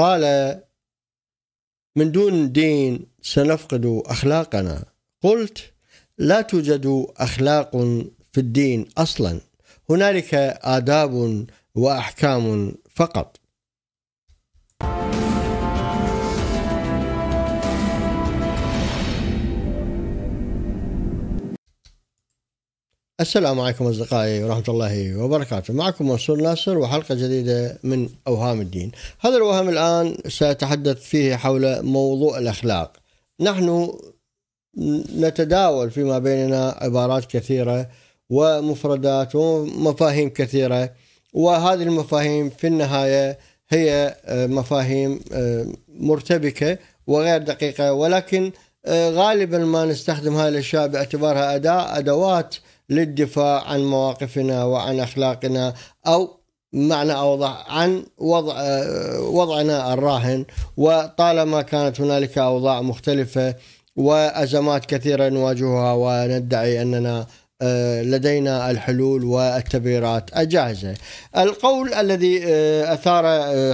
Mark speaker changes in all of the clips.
Speaker 1: قال من دون دين سنفقد اخلاقنا قلت لا توجد اخلاق في الدين اصلا هنالك آداب وأحكام فقط السلام عليكم أصدقائي ورحمة الله وبركاته معكم منصور ناصر وحلقة جديدة من أوهام الدين هذا الوهم الآن سأتحدث فيه حول موضوع الأخلاق نحن نتداول فيما بيننا عبارات كثيرة ومفردات ومفاهيم كثيرة وهذه المفاهيم في النهاية هي آه، مفاهيم آه، مرتبكة وغير دقيقة ولكن آه، غالبا ما نستخدم هذه الأشياء باعتبارها أداة أدوات للدفاع عن مواقفنا وعن اخلاقنا او معنى اوضح عن وضع آه، وضعنا الراهن وطالما كانت هنالك اوضاع مختلفه وازمات كثيره نواجهها وندعي اننا آه، لدينا الحلول والتبريرات الجاهزه. القول الذي آه، اثار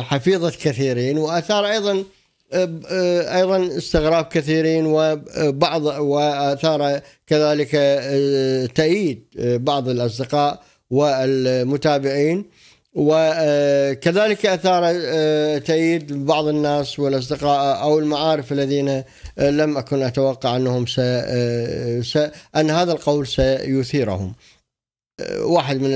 Speaker 1: حفيظه كثيرين واثار ايضا أه، أه، ايضا استغراب كثيرين وبعض واثار كذلك أه، تأييد بعض الاصدقاء والمتابعين وكذلك اثار تأييد بعض الناس والاصدقاء او المعارف الذين لم اكن اتوقع انهم س... س... ان هذا القول سيثيرهم. واحد من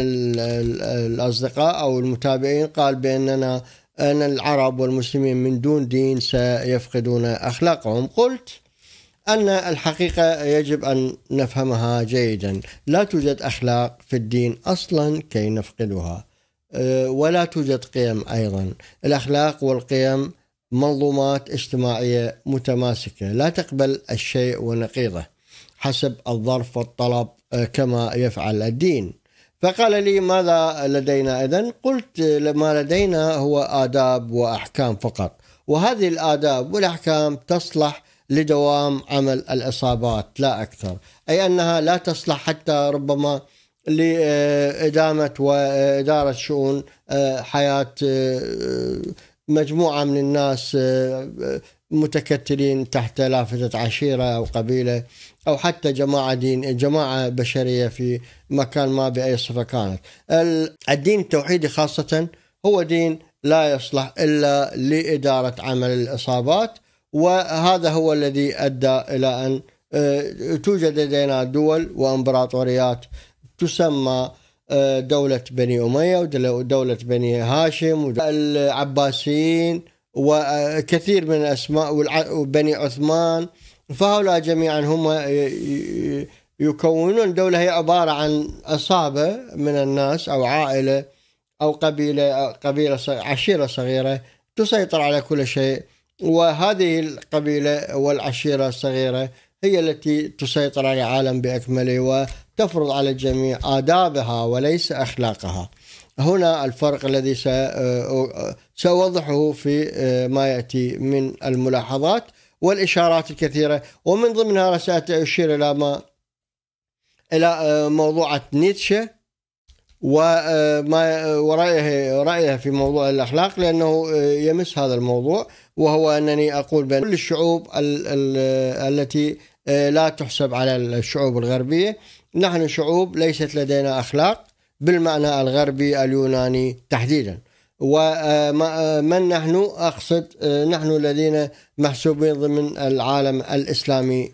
Speaker 1: الاصدقاء او المتابعين قال باننا أن العرب والمسلمين من دون دين سيفقدون أخلاقهم قلت أن الحقيقة يجب أن نفهمها جيدا لا توجد أخلاق في الدين أصلا كي نفقدها أه، ولا توجد قيم أيضا الأخلاق والقيم منظومات اجتماعية متماسكة لا تقبل الشيء ونقيضه حسب الظرف والطلب أه، كما يفعل الدين فقال لي ماذا لدينا إذن قلت ما لدينا هو آداب وأحكام فقط وهذه الآداب والأحكام تصلح لدوام عمل الإصابات لا أكثر أي أنها لا تصلح حتى ربما لإدامة وإدارة شؤون آه، حياة آه، مجموعة من الناس آه، متكتلين تحت لافتة عشيرة أو قبيلة او حتى جماعه دين جماعه بشريه في مكان ما باي صفه كانت. الدين التوحيدي خاصه هو دين لا يصلح الا لاداره عمل الاصابات وهذا هو الذي ادى الى ان آه، توجد لدينا دول وامبراطوريات تسمى آه، دولة بني أمية ودولة بني هاشم والعباسيين وكثير آه، من الأسماء وبني عثمان فهؤلاء جميعا هم يكونون دولة هي عبارة عن أصابة من الناس أو عائلة أو قبيلة أو قبيلة عشيرة صغيرة تسيطر على كل شيء وهذه القبيلة والعشيرة الصغيرة هي التي تسيطر على العالم بأكمله وتفرض على الجميع آدابها وليس أخلاقها هنا الفرق الذي سأوضحه في ما يأتي من الملاحظات والإشارات الكثيرة ومن ضمنها سأشير إلى ما إلى آه، موضوعة نيتشه وما آه، آه، ورأيه رأيه في موضوع الأخلاق لأنه يمس هذا الموضوع وهو أنني أقول بأن كل الشعوب ال ال التي لا تحسب على الشعوب الغربية نحن شعوب ليست لدينا أخلاق بالمعنى الغربي اليوناني تحديدا ومن نحن أقصد نحن الذين محسوبين ضمن العالم الإسلامي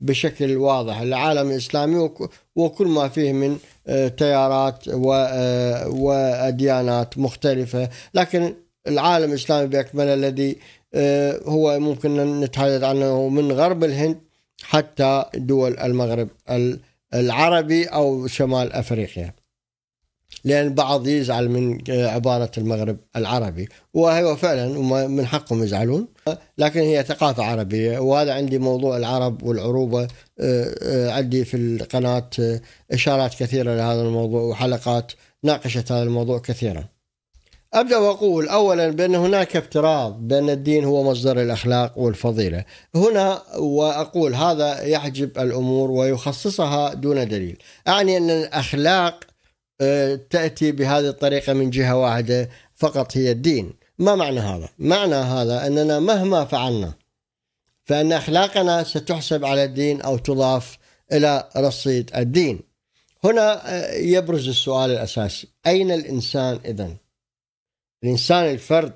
Speaker 1: بشكل واضح العالم الإسلامي وكل ما فيه من تيارات وأديانات مختلفة لكن العالم الإسلامي بأكمله الذي هو ممكن أن نتحدث عنه من غرب الهند حتى دول المغرب العربي أو شمال أفريقيا لأن بعض يزعل من عبارة المغرب العربي وهو فعلا من حقهم يزعلون لكن هي ثقافة عربية وهذا عندي موضوع العرب والعروبة آه، آه، عندي في القناة آه، إشارات كثيرة لهذا الموضوع وحلقات ناقشت هذا الموضوع كثيرا أبدأ وأقول أولا بأن هناك افتراض بأن الدين هو مصدر الأخلاق والفضيلة هنا وأقول هذا يحجب الأمور ويخصصها دون دليل أعني أن الأخلاق آه، تأتي بهذه الطريقة من جهة واحدة فقط هي الدين ما معنى هذا؟ معنى هذا أننا مهما فعلنا فأن أخلاقنا ستحسب على الدين أو تضاف إلى رصيد الدين هنا آه، يبرز السؤال الأساسي أين الإنسان إذن؟ الإنسان الفرد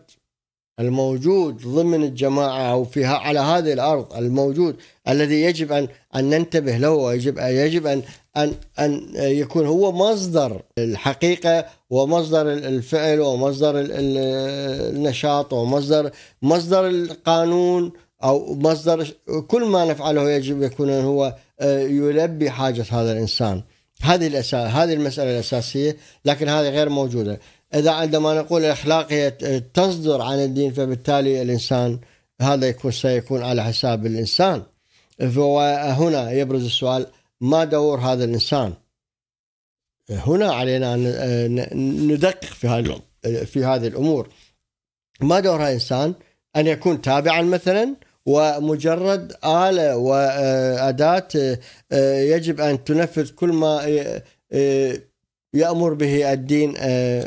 Speaker 1: الموجود ضمن الجماعة أو فيها على هذه الأرض الموجود الذي يجب أن أن ننتبه له ويجب يجب أن ان ان يكون هو مصدر الحقيقه ومصدر الفعل ومصدر النشاط ومصدر مصدر القانون او مصدر كل ما نفعله يجب يكون هو آه، يلبي حاجه هذا الانسان هذه الأساس هذه المساله الاساسيه لكن هذه غير موجوده اذا عندما نقول الاخلاقيه تصدر عن الدين فبالتالي الانسان هذا يكون سيكون على حساب الانسان فهنا يبرز السؤال ما دور هذا الانسان هنا علينا ان ندقق في في هذه الامور ما دور هذا الانسان ان يكون تابعا مثلا ومجرد اله واداه يجب ان تنفذ كل ما يامر به الدين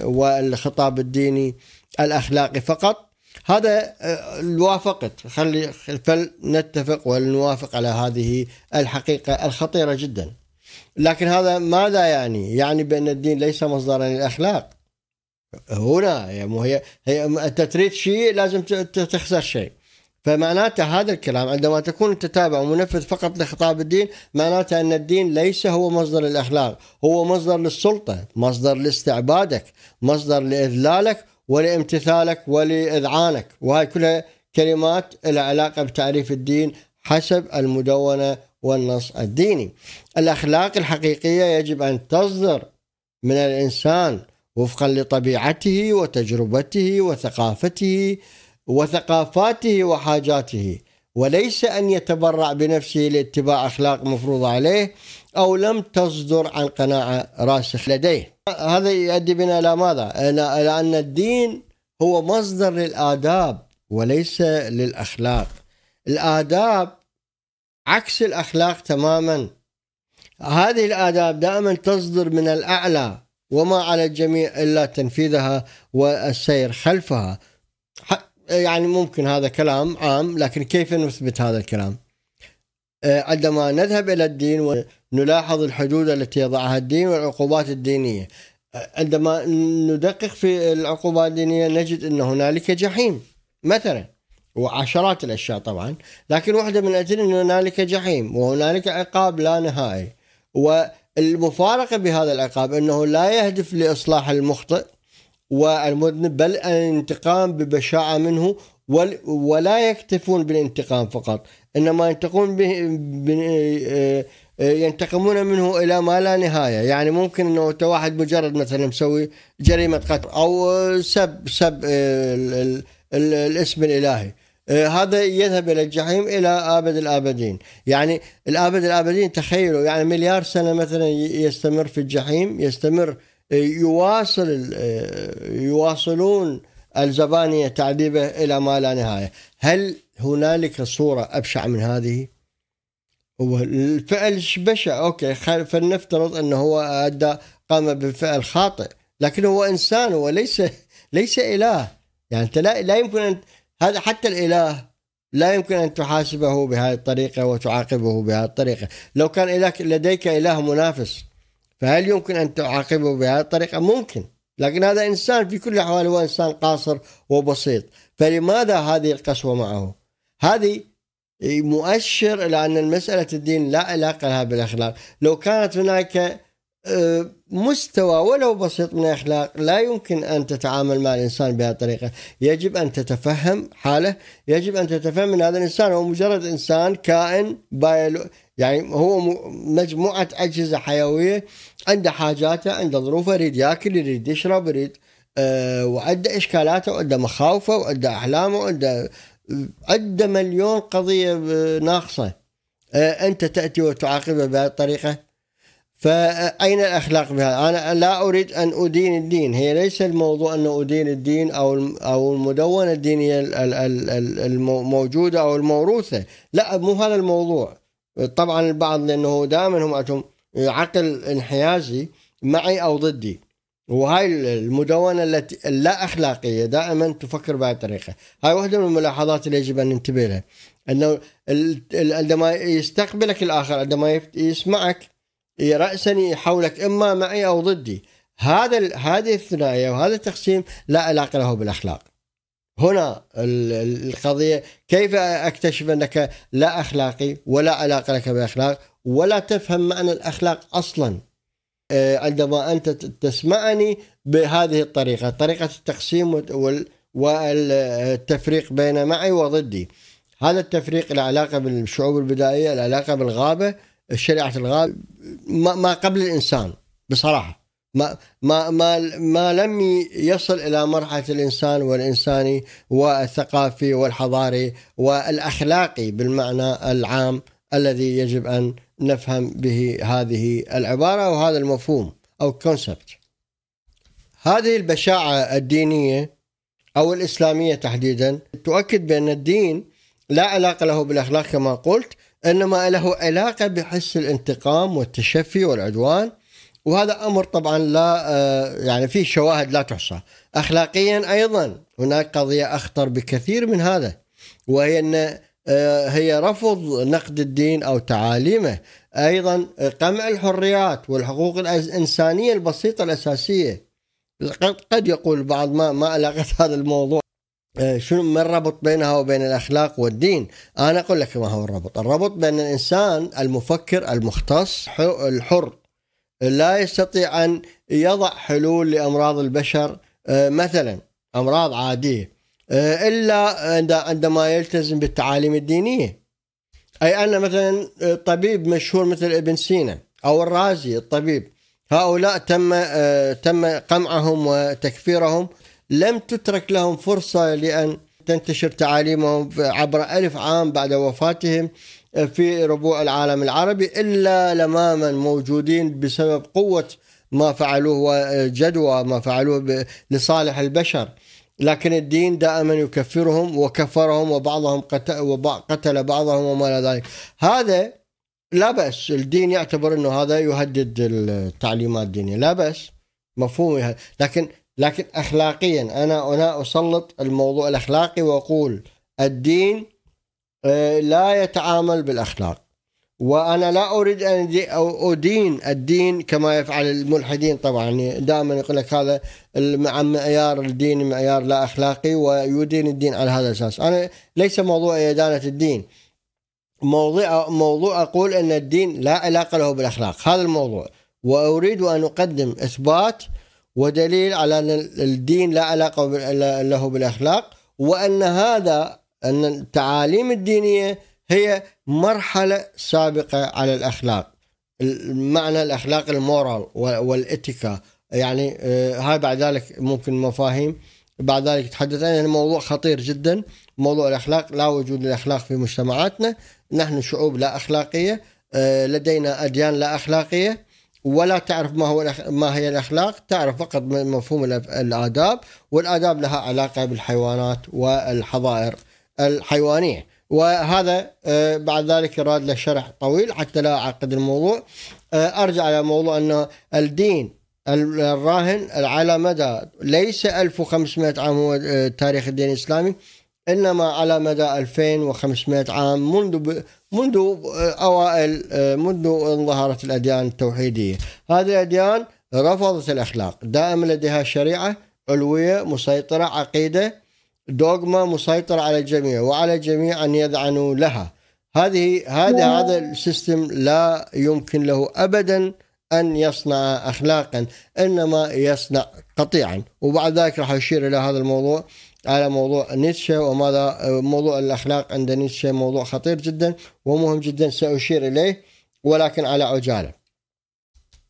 Speaker 1: والخطاب الديني الاخلاقي فقط هذا آه، وافقت خلي فلنتفق ولنوافق على هذه الحقيقة الخطيرة جدا لكن هذا ماذا يعني يعني بأن الدين ليس مصدرا للأخلاق هنا هي هي انت تريد شيء لازم تخسر شيء فمعناته هذا الكلام عندما تكون تتابع ومنفذ فقط لخطاب الدين معناته ان الدين ليس هو مصدر الاخلاق هو مصدر للسلطه مصدر لاستعبادك مصدر لاذلالك ولامتثالك ولإذعانك وهي كلها كلمات العلاقة بتعريف الدين حسب المدونة والنص الديني الأخلاق الحقيقية يجب أن تصدر من الإنسان وفقا لطبيعته وتجربته وثقافته وثقافاته وحاجاته وليس أن يتبرع بنفسه لاتباع أخلاق مفروضة عليه أو لم تصدر عن قناعة راسخ لديه هذا يؤدي بنا الى ماذا؟ الى ان الدين هو مصدر للاداب وليس للاخلاق. الاداب عكس الاخلاق تماما. هذه الاداب دائما تصدر من الاعلى وما على الجميع الا تنفيذها والسير خلفها. يعني ممكن هذا كلام عام لكن كيف نثبت هذا الكلام؟ آه، عندما نذهب الى الدين نلاحظ الحدود التي يضعها الدين والعقوبات الدينية عندما ندقق في العقوبات الدينية نجد أن هنالك جحيم مثلا وعشرات الأشياء طبعا لكن واحدة من أجل أن هنالك جحيم وهنالك عقاب لا نهائي والمفارقة بهذا العقاب أنه لا يهدف لإصلاح المخطئ والمذنب بل الانتقام ببشاعة منه ولا يكتفون بالانتقام فقط انما ينتقون به آه، آه، ينتقمون منه الى ما لا نهايه يعني ممكن انه واحد مجرد مثلا مسوي جريمه قتل او سب سب آه، الاسم الالهي هذا يذهب الى الجحيم الى ابد الابدين يعني الابد الابدين تخيلوا يعني مليار سنه مثلا يستمر في الجحيم يستمر يواصل يواصلون الزبانية تعذيبه إلى ما لا نهاية هل هنالك صورة أبشع من هذه؟ هو الفعل بشع أوكي فلنفترض أنه هو أدى قام بفعل خاطئ لكن هو إنسان هو ليس ليس إله يعني أنت لا, لا يمكن أن هذا حتى الإله لا يمكن أن تحاسبه بهذه الطريقة وتعاقبه بهذه الطريقة لو كان لديك إله منافس فهل يمكن أن تعاقبه بهذه الطريقة؟ ممكن لكن هذا إنسان في كل الاحوال هو إنسان قاصر وبسيط فلماذا هذه القسوة معه هذه مؤشر إلى أن مسألة الدين لا علاقة لها بالأخلاق لو كانت هناك آه، مستوى ولو بسيط من الاخلاق لا يمكن ان تتعامل مع الانسان بهذه الطريقه، يجب ان تتفهم حاله، يجب ان تتفهم ان هذا الانسان هو مجرد انسان كائن يعني هو مجموعه اجهزه حيويه عنده حاجاته عنده ظروفه يريد ياكل يريد يشرب يريد أه وعنده اشكالاته وعنده مخاوفه وعنده احلامه وعنده آه، عنده مليون قضيه آه، ناقصه أه انت تاتي وتعاقبه بهذه الطريقه فأين الأخلاق بها؟ أنا لا أريد أن أدين الدين، هي ليس الموضوع أن أدين الدين أو أو المدونة الدينية الموجودة أو الموروثة، لا مو هذا الموضوع. طبعا البعض لانه دائما هم عندهم عقل انحيازي معي او ضدي وهاي المدونة التي اللا أخلاقية دائما تفكر بهاي الطريقة هاي واحدة من الملاحظات اللي يجب أن ننتبه لها أنه عندما يستقبلك الآخر عندما يسمعك رأسا يحولك إما معي أو ضدي هذا هذه الثنائية وهذا التقسيم لا علاقة له بالأخلاق هنا القضيه كيف اكتشف انك لا اخلاقي ولا علاقه لك بالاخلاق ولا تفهم معنى الاخلاق اصلا آه، عندما انت تسمعني بهذه الطريقه طريقه التقسيم والتفريق بين معي وضدي هذا التفريق العلاقه بالشعوب البدائيه العلاقه بالغابه شريعه الغابه ما قبل الانسان بصراحه ما ما ما ما لم يصل الى مرحله الانسان والانساني والثقافي والحضاري والاخلاقي بالمعنى العام الذي يجب ان نفهم به هذه العباره وهذا المفهوم او كونسبت. هذه البشاعه الدينيه او الاسلاميه تحديدا تؤكد بان الدين لا علاقه له بالاخلاق كما قلت انما له علاقه بحس الانتقام والتشفي والعدوان وهذا امر طبعا لا آه، يعني فيه شواهد لا تحصى اخلاقيا ايضا هناك قضيه اخطر بكثير من هذا وهي ان آه، هي رفض نقد الدين او تعاليمه ايضا قمع الحريات والحقوق الانسانيه البسيطه الاساسيه قد يقول بعض ما ما علاقه هذا الموضوع آه، شنو ما الربط بينها وبين الاخلاق والدين؟ انا اقول لك ما هو الربط، الربط بين الانسان المفكر المختص الحر لا يستطيع ان يضع حلول لامراض البشر آه، مثلا امراض عاديه آه، الا عندما يلتزم بالتعاليم الدينيه اي ان مثلا طبيب مشهور مثل ابن سينا او الرازي الطبيب هؤلاء تم آه، تم قمعهم وتكفيرهم لم تترك لهم فرصه لان تنتشر تعاليمهم عبر ألف عام بعد وفاتهم في ربوع العالم العربي إلا لماما موجودين بسبب قوة ما فعلوه وجدوى ما فعلوه لصالح البشر لكن الدين دائما يكفرهم وكفرهم وبعضهم قتل بعضهم وما الى ذلك هذا لا بأس الدين يعتبر انه هذا يهدد التعليمات الدينيه لا بأس مفهوم لكن لكن اخلاقيا انا هنا اسلط الموضوع الاخلاقي واقول الدين آه، لا يتعامل بالاخلاق وانا لا اريد ان ادين الدين كما يفعل الملحدين طبعا دائما يقول لك هذا معيار الدين معيار لا اخلاقي ويدين الدين على هذا الاساس انا ليس موضوع ادانه الدين موضوع موضوع اقول ان الدين لا علاقه له بالاخلاق هذا الموضوع واريد ان اقدم اثبات ودليل على ان الدين لا علاقه له بالاخلاق وان هذا أن التعاليم الدينية هي مرحلة سابقة على الأخلاق معنى الأخلاق المورال والإتيكا يعني آه، هاي بعد ذلك ممكن مفاهيم بعد ذلك تحدث عنها موضوع خطير جدا موضوع الأخلاق لا وجود الأخلاق في مجتمعاتنا نحن شعوب لا أخلاقية آه، لدينا أديان لا أخلاقية ولا تعرف ما هو ما هي الاخلاق، تعرف فقط من مفهوم الاداب، والاداب لها علاقه بالحيوانات والحظائر الحيوانيه وهذا آه، بعد ذلك يراد له شرح طويل حتى لا اعقد الموضوع آه، ارجع الى موضوع انه الدين الراهن على مدى ليس 1500 عام هو آه، تاريخ الدين الاسلامي انما على مدى 2500 عام منذ ب... منذ اوائل منذ ظهرت الاديان التوحيديه، هذه الاديان رفضت الاخلاق، دائما لديها شريعه علويه مسيطره عقيده دوغما مسيطر على الجميع وعلى الجميع ان يذعنوا لها هذه هذا نعم. هذا السيستم لا يمكن له ابدا ان يصنع اخلاقا انما يصنع قطيعا وبعد ذلك راح اشير الى هذا الموضوع على موضوع نيتشه وماذا موضوع الاخلاق عند نيتشه موضوع خطير جدا ومهم جدا ساشير اليه ولكن على عجاله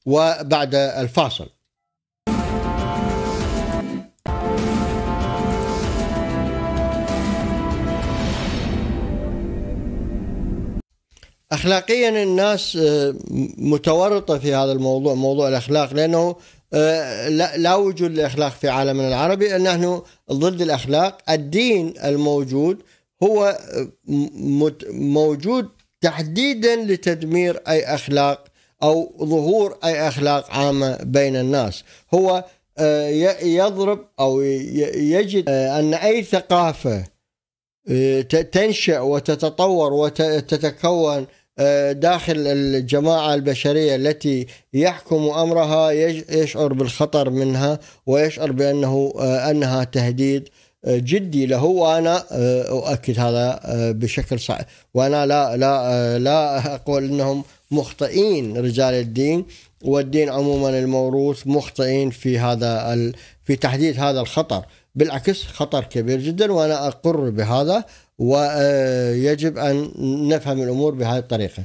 Speaker 1: وبعد الفاصل اخلاقيا الناس آه، متورطه في هذا الموضوع موضوع الاخلاق لانه آه، لا وجود الاخلاق في عالمنا العربي نحن ضد الاخلاق الدين الموجود هو آه، موجود تحديدا لتدمير اي اخلاق او ظهور اي اخلاق عامه بين الناس هو يضرب او يجد ان اي ثقافه تنشا وتتطور وتتكون داخل الجماعة البشرية التي يحكم أمرها يشعر بالخطر منها ويشعر بأنه أنها تهديد آه، جدي له وانا آه، اؤكد هذا آه، بشكل صحيح وانا لا لا لا اقول انهم مخطئين رجال الدين والدين عموما الموروث مخطئين في هذا في تحديد هذا الخطر بالعكس خطر كبير جدا وانا اقر بهذا ويجب أن نفهم الأمور بهذه الطريقة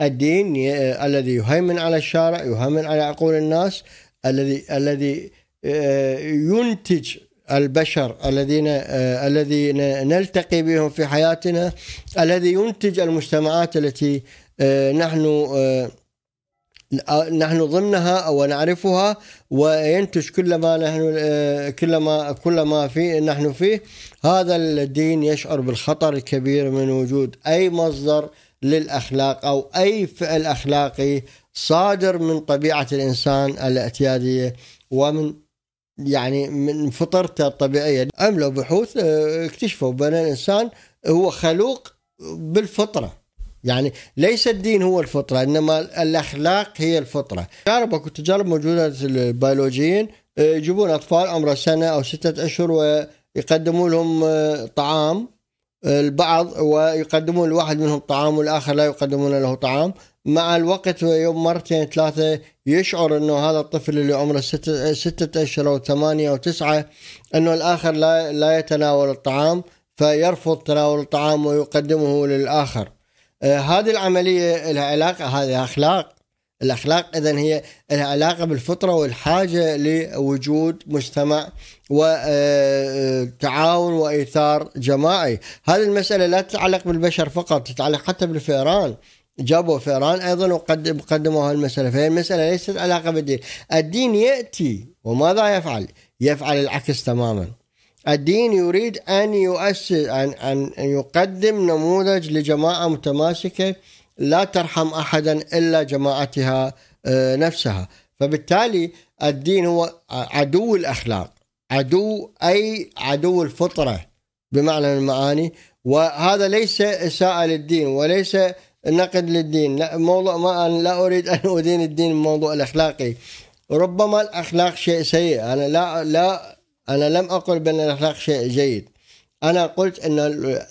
Speaker 1: الدين الذي يهيمن على الشارع يهيمن على عقول الناس الذي الذي آه، ينتج البشر الذين آه، الذين نلتقي بهم في حياتنا الذي ينتج المجتمعات التي آه، نحن نحن ضمنها او نعرفها وينتج كل ما نحن كل ما كل ما في نحن فيه هذا الدين يشعر بالخطر الكبير من وجود أي مصدر للأخلاق أو أي فعل أخلاقي صادر من طبيعة الإنسان الاعتيادية ومن يعني من فطرته الطبيعية عملوا بحوث آه، اكتشفوا بأن الإنسان هو خلوق بالفطرة يعني ليس الدين هو الفطرة إنما الأخلاق هي الفطرة تجارب اكو تجارب موجودة البيولوجيين آه، يجيبون أطفال عمره سنة أو ستة أشهر و يقدموا لهم آه، طعام البعض ويقدمون لواحد منهم طعام والآخر لا يقدمون له طعام مع الوقت يوم مرتين ثلاثة يشعر أنه هذا الطفل اللي عمره ستة, ستة أشهر أو ثمانية أو تسعة أنه الآخر لا, لا يتناول الطعام فيرفض تناول الطعام ويقدمه للآخر آه، هذه العملية لها علاقة هذه أخلاق الأخلاق إذا هي لها علاقة بالفطرة والحاجة لوجود مجتمع وتعاون آه، آه، وإيثار جماعي هذه المسألة لا تتعلق بالبشر فقط تتعلق حتى بالفئران جابوا فئران ايضا وقدموا هالمساله فهي المساله ليست علاقه بالدين الدين ياتي وماذا يفعل يفعل العكس تماما الدين يريد ان يؤسس ان ان يقدم نموذج لجماعه متماسكه لا ترحم احدا الا جماعتها آه، نفسها فبالتالي الدين هو عدو الاخلاق عدو اي عدو الفطره بمعنى المعاني وهذا ليس اساءه للدين وليس نقد للدين لا موضوع ما أنا لا اريد ان ادين الدين بموضوع الاخلاقي ربما الاخلاق شيء سيء انا لا لا انا لم اقل بان الاخلاق شيء جيد أنا قلت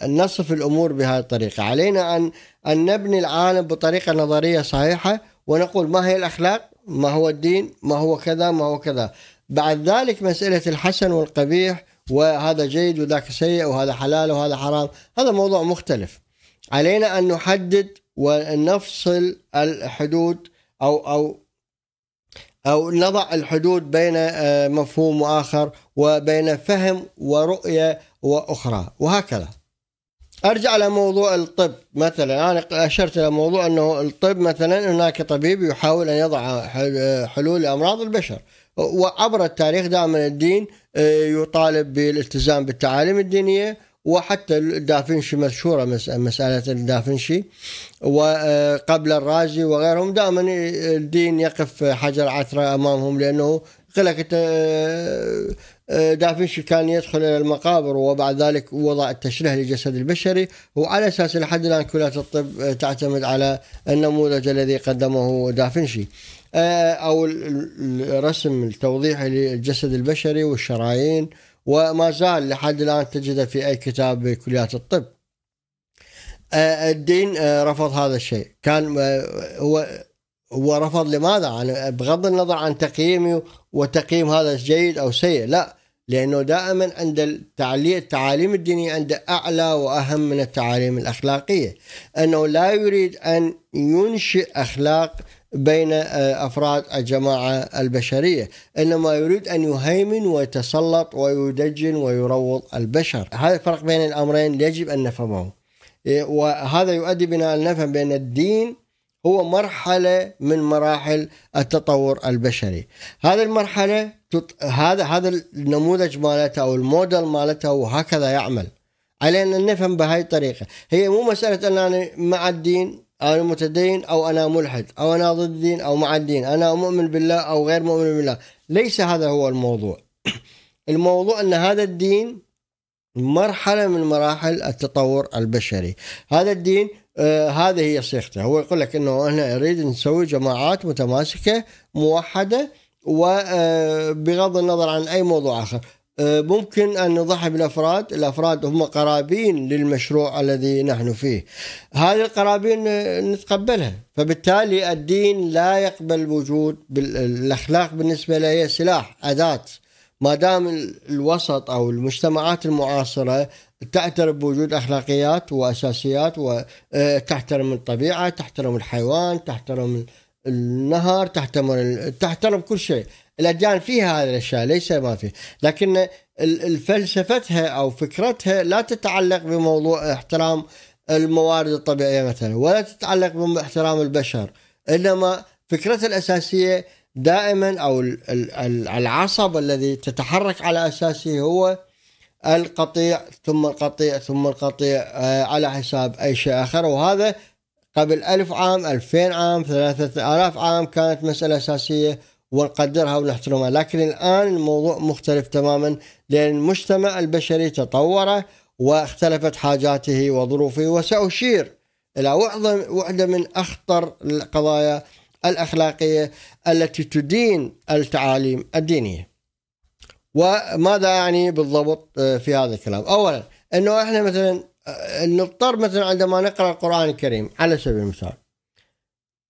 Speaker 1: أن نصف الأمور بهذه الطريقة علينا أن أن نبني العالم بطريقة نظرية صحيحة ونقول ما هي الأخلاق ما هو الدين ما هو كذا ما هو كذا بعد ذلك مسألة الحسن والقبيح وهذا جيد وذاك سيء وهذا حلال وهذا حرام هذا موضوع مختلف علينا أن نحدد ونفصل الحدود أو أو أو نضع الحدود بين آه، مفهوم وآخر وبين فهم ورؤية وأخرى وهكذا أرجع لموضوع الطب مثلا أنا أشرت إلى موضوع أنه الطب مثلا هناك طبيب يحاول أن يضع حلول لأمراض البشر وعبر التاريخ دائما الدين آه، يطالب بالالتزام بالتعاليم الدينية وحتى الدافنشي مشهورة مسألة الدافنشي وقبل آه، الرازي وغيرهم دائما الدين يقف حجر عثرة أمامهم لأنه قلك دافنشي كان يدخل إلى المقابر وبعد ذلك وضع التشريح للجسد البشري وعلى أساس لحد الآن كلية الطب آه، تعتمد على النموذج الذي قدمه دافنشي آه، أو الرسم التوضيحي للجسد البشري والشرايين وما زال لحد الآن تجده في أي كتاب بكليات الطب آه، الدين رفض هذا الشيء كان هو هو رفض لماذا أنا بغض النظر عن تقييمي وتقييم هذا جيد أو سيء لا لأنه دائما عند التعاليم الدينية عند أعلى وأهم من التعاليم الأخلاقية أنه لا يريد أن ينشئ أخلاق بين آه، افراد الجماعه البشريه، انما يريد ان يهيمن ويتسلط ويدجن ويروض البشر، هذا الفرق بين الامرين يجب ان نفهمه. إيه، وهذا يؤدي بنا ان نفهم بان الدين هو مرحله من مراحل التطور البشري هذه المرحله تط... هذا هذا النموذج مالتها او الموديل مالتها وهكذا يعمل علينا ان نفهم بهاي الطريقه هي مو مساله ان انا مع الدين او انا متدين او انا ملحد او انا ضد الدين او مع الدين انا مؤمن بالله او غير مؤمن بالله ليس هذا هو الموضوع الموضوع ان هذا الدين مرحله من مراحل التطور البشري هذا الدين آه هذه هي صيغته هو يقول لك انه احنا نريد نسوي جماعات متماسكه موحده وبغض آه، النظر عن اي موضوع اخر آه ممكن ان نضحي بالافراد، الافراد هم قرابين للمشروع الذي نحن فيه. هذه القرابين نتقبلها، فبالتالي الدين لا يقبل وجود الاخلاق بالنسبه له هي سلاح، اداه. ما دام الوسط او المجتمعات المعاصره تعترف بوجود اخلاقيات واساسيات وتحترم آه، الطبيعه، تحترم الحيوان، تحترم النهر، تحترم تحترم كل شيء، الاديان فيها هذه الاشياء ليس ما فيه، لكن فلسفتها او فكرتها لا تتعلق بموضوع احترام الموارد الطبيعيه مثلا، ولا تتعلق باحترام البشر، انما فكرتها الاساسيه دائما او العصب الذي تتحرك على اساسه هو القطيع ثم القطيع ثم القطيع آه، على حساب أي شيء آخر وهذا قبل ألف عام ألفين عام ثلاثة آلاف عام كانت مسألة أساسية ونقدرها ونحترمها لكن الآن الموضوع مختلف تماما لأن المجتمع البشري تطور واختلفت حاجاته وظروفه وسأشير إلى واحدة من أخطر القضايا الأخلاقية التي تدين التعاليم الدينية وماذا يعني بالضبط آه، في هذا الكلام اولا انه احنا مثلا آه، نضطر مثلا عندما نقرا القران الكريم على سبيل المثال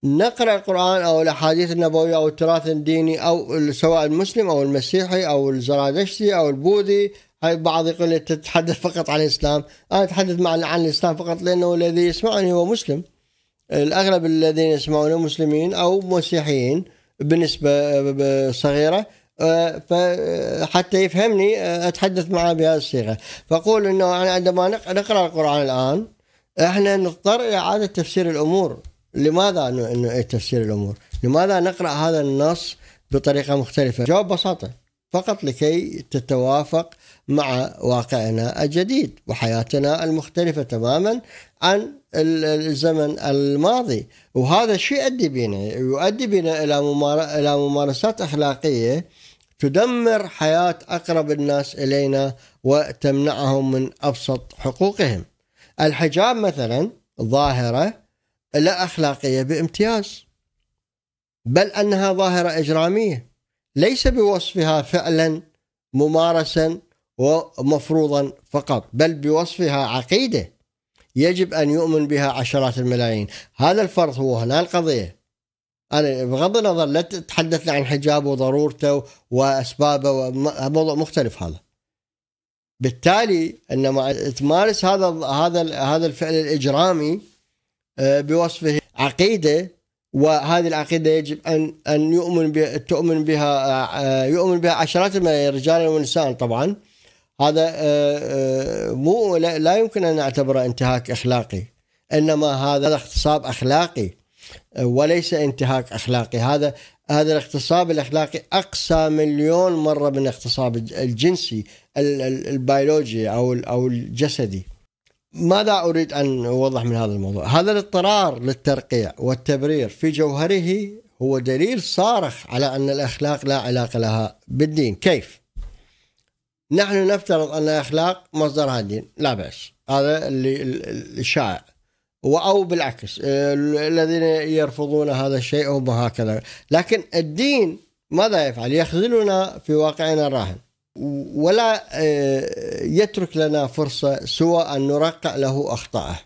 Speaker 1: نقرا القران او الاحاديث النبويه او التراث الديني او سواء المسلم او المسيحي او الزرادشتي او البوذي هاي البعض يقول لي تتحدث فقط عن الاسلام انا اتحدث مع عن الاسلام فقط لانه الذي يسمعني هو مسلم الاغلب الذين يسمعونه مسلمين او مسيحيين بنسبه آه، صغيره آه، فحتى آه، يفهمني آه، اتحدث معه بهذه الصيغه فاقول انه عندما نقرا القران الان احنا نضطر الى اعاده تفسير الامور لماذا انه تفسير الامور لماذا نقرا هذا النص بطريقه مختلفه جواب بساطه فقط لكي تتوافق مع واقعنا الجديد وحياتنا المختلفه تماما عن الزمن الماضي وهذا الشيء يؤدي بنا يؤدي بنا الى الى ممارسات اخلاقيه تدمر حياة أقرب الناس إلينا وتمنعهم من أبسط حقوقهم الحجاب مثلا ظاهرة لا أخلاقية بامتياز بل أنها ظاهرة إجرامية ليس بوصفها فعلا ممارسا ومفروضا فقط بل بوصفها عقيدة يجب أن يؤمن بها عشرات الملايين هذا الفرض هو هنا القضية أنا بغض النظر لا تحدثنا عن حجابه وضرورته وأسبابه موضوع مختلف هذا بالتالي انما تمارس هذا هذا هذا الفعل الاجرامي آه، بوصفه عقيده وهذه العقيده يجب ان ان يؤمن بها تؤمن بها آه، يؤمن بها عشرات من الرجال ونساء طبعا هذا آه، مو لا يمكن ان نعتبره انتهاك اخلاقي انما هذا اغتصاب اخلاقي وليس انتهاك اخلاقي هذا هذا الاغتصاب الاخلاقي اقسى مليون مره من الاغتصاب الجنسي البيولوجي او او الجسدي ماذا اريد ان اوضح من هذا الموضوع هذا الاضطرار للترقيع والتبرير في جوهره هو دليل صارخ على ان الاخلاق لا علاقه لها بالدين كيف نحن نفترض ان الاخلاق مصدرها الدين لا باس هذا اللي الشائع أو بالعكس آه، الذين يرفضون هذا الشيء هم هكذا لكن الدين ماذا يفعل يخذلنا في واقعنا الراهن ولا آه، يترك لنا فرصة سوى أن نرقع له أخطاءه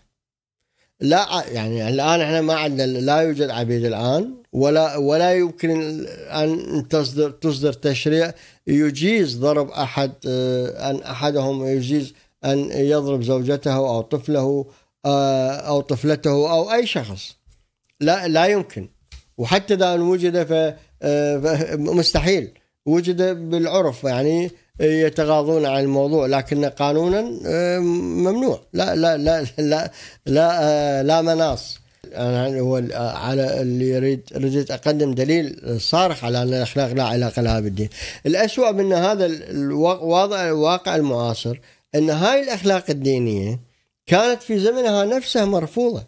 Speaker 1: لا يعني الآن احنا ما عندنا لا يوجد عبيد الآن ولا ولا يمكن أن تصدر تصدر تشريع يجيز ضرب أحد آه، أن أحدهم يجيز أن يضرب زوجته أو طفله آه، او طفلته او اي شخص لا لا يمكن وحتى اذا وجد آه، مستحيل وجد بالعرف يعني يتغاضون عن الموضوع لكن قانونا آه، ممنوع لا لا لا لا لا, لا مناص انا هو على اللي يريد رجيت اقدم دليل صارخ على ان الاخلاق لا علاقه لها بالدين. الأسوأ من هذا الواقع المعاصر ان هاي الاخلاق الدينيه كانت في زمنها نفسها مرفوضة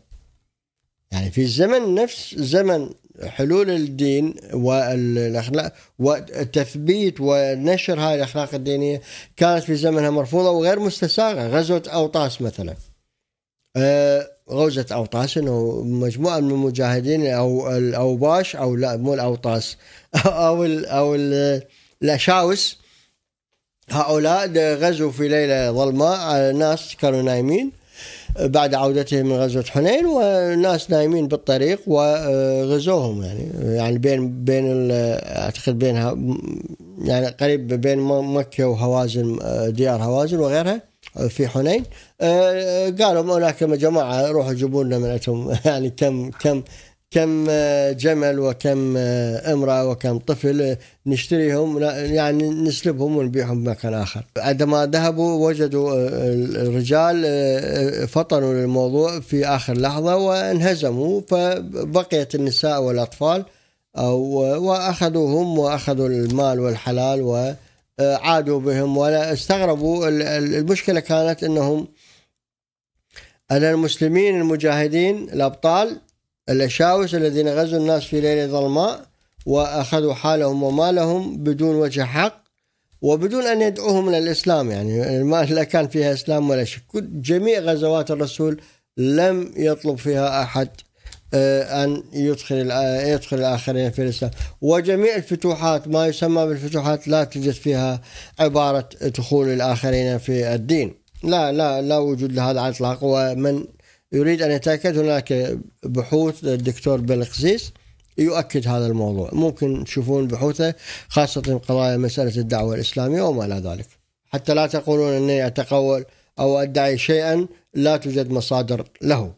Speaker 1: يعني في الزمن نفس زمن حلول الدين والاخلاق وتثبيت ونشر هاي الاخلاق الدينيه كانت في زمنها مرفوضه وغير مستساغه غزوه اوطاس مثلا غزوة آه، أوطاس إنه مجموعة من المجاهدين أو الأوباش أو لا مو الأوطاس أو الـ أو الأشاوس هؤلاء غزوا في ليلة ظلماء آه، ناس كانوا نايمين بعد عودتهم من غزوة حنين والناس نايمين بالطريق وغزوهم يعني يعني بين بين اعتقد بينها يعني قريب بين مكة وهوازن ديار هوازن وغيرها في حنين أه، قالوا هناك جماعة روحوا جيبوا لنا من عندهم يعني تم تم كم آه، جمل وكم آه، امرأة وكم طفل آه، نشتريهم يعني نسلبهم ونبيعهم بمكان آخر عندما ذهبوا وجدوا الرجال فطنوا للموضوع في آخر لحظة وانهزموا فبقيت النساء والأطفال وأخذوهم وأخذوا المال والحلال وعادوا بهم ولا استغربوا المشكلة كانت أنهم أن المسلمين المجاهدين الأبطال الأشاوس الذين غزوا الناس في ليلة ظلماء وأخذوا حالهم ومالهم بدون وجه حق وبدون أن يدعوهم إلى الإسلام يعني ما لا كان فيها إسلام ولا شك جميع غزوات الرسول لم يطلب فيها أحد آه، أن يدخل آه، يدخل الآخرين في الإسلام وجميع الفتوحات ما يسمى بالفتوحات لا توجد فيها عبارة دخول الآخرين في الدين لا لا لا وجود لهذا على الإطلاق ومن يريد أن يتأكد هناك بحوث للدكتور بلقسيس يؤكد هذا الموضوع ممكن تشوفون بحوثه خاصة قضايا مسألة الدعوة الإسلامية وما إلى ذلك حتى لا تقولون أني أتقول أو أدعي شيئا لا توجد مصادر له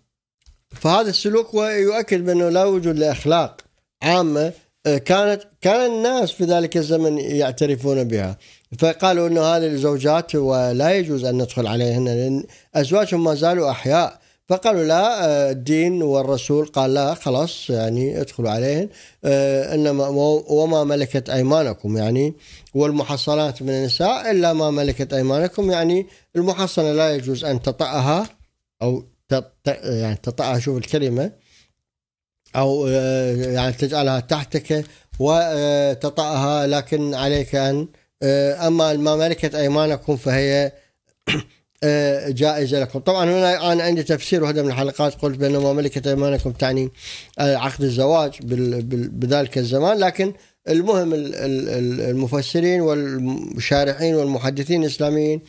Speaker 1: فهذا السلوك يؤكد بأنه لا وجود لأخلاق عامة آه، كانت كان الناس في ذلك الزمن يعترفون بها فقالوا انه هذه الزوجات ولا يجوز ان ندخل عليهن لان ازواجهم ما زالوا احياء فقالوا لا آه، الدين والرسول قال لا خلاص يعني ادخلوا عليهن آه، انما وما ملكت ايمانكم يعني والمحصنات من النساء الا ما ملكت ايمانكم يعني المحصنه لا يجوز ان تطأها او يعني تطأها شوف الكلمه او آه، يعني تجعلها تحتك وتطأها لكن عليك ان اما ما ملكت ايمانكم فهي آه، جائزة لكم طبعا هنا أنا عندي تفسير وهذا من الحلقات قلت بأن ما ملكت أيمانكم تعني آه، عقد الزواج بذلك الزمان لكن المهم المفسرين والشارحين والمحدثين الإسلاميين